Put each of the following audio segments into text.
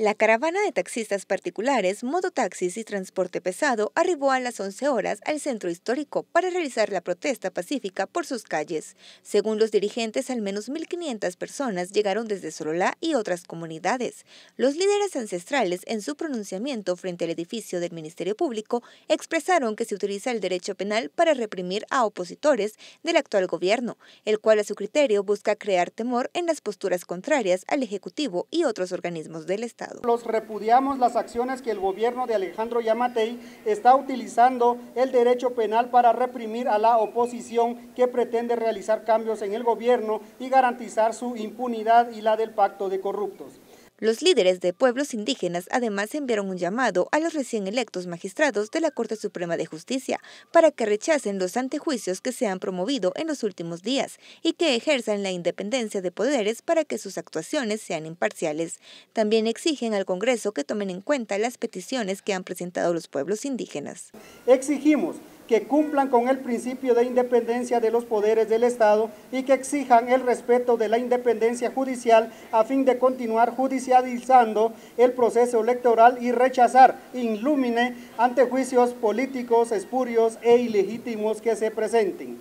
La caravana de taxistas particulares, mototaxis y transporte pesado arribó a las 11 horas al centro histórico para realizar la protesta pacífica por sus calles. Según los dirigentes, al menos 1.500 personas llegaron desde sololá y otras comunidades. Los líderes ancestrales, en su pronunciamiento frente al edificio del Ministerio Público, expresaron que se utiliza el derecho penal para reprimir a opositores del actual gobierno, el cual a su criterio busca crear temor en las posturas contrarias al Ejecutivo y otros organismos del Estado. Los repudiamos las acciones que el gobierno de Alejandro Yamatei está utilizando el derecho penal para reprimir a la oposición que pretende realizar cambios en el gobierno y garantizar su impunidad y la del pacto de corruptos. Los líderes de pueblos indígenas además enviaron un llamado a los recién electos magistrados de la Corte Suprema de Justicia para que rechacen los antejuicios que se han promovido en los últimos días y que ejerzan la independencia de poderes para que sus actuaciones sean imparciales. También exigen al Congreso que tomen en cuenta las peticiones que han presentado los pueblos indígenas. Exigimos que cumplan con el principio de independencia de los poderes del Estado y que exijan el respeto de la independencia judicial a fin de continuar judicializando el proceso electoral y rechazar lumine ante juicios políticos espurios e ilegítimos que se presenten.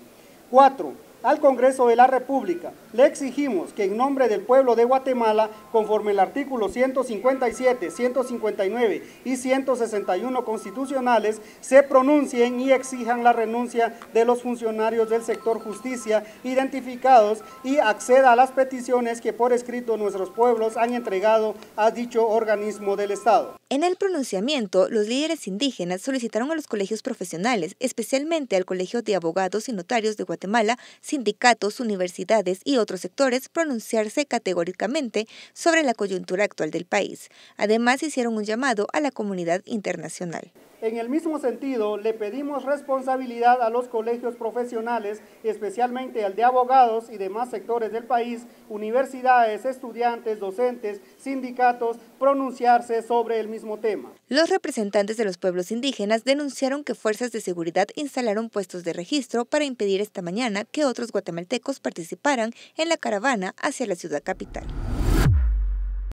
4 al Congreso de la República, le exigimos que en nombre del pueblo de Guatemala, conforme el artículo 157, 159 y 161 constitucionales, se pronuncien y exijan la renuncia de los funcionarios del sector justicia identificados y acceda a las peticiones que por escrito nuestros pueblos han entregado a dicho organismo del Estado. En el pronunciamiento, los líderes indígenas solicitaron a los colegios profesionales, especialmente al Colegio de Abogados y Notarios de Guatemala, sindicatos, universidades y otros sectores, pronunciarse categóricamente sobre la coyuntura actual del país. Además, hicieron un llamado a la comunidad internacional. En el mismo sentido, le pedimos responsabilidad a los colegios profesionales, especialmente al de abogados y demás sectores del país, universidades, estudiantes, docentes, sindicatos, pronunciarse sobre el mismo tema. Los representantes de los pueblos indígenas denunciaron que fuerzas de seguridad instalaron puestos de registro para impedir esta mañana que otros guatemaltecos participaran en la caravana hacia la ciudad capital.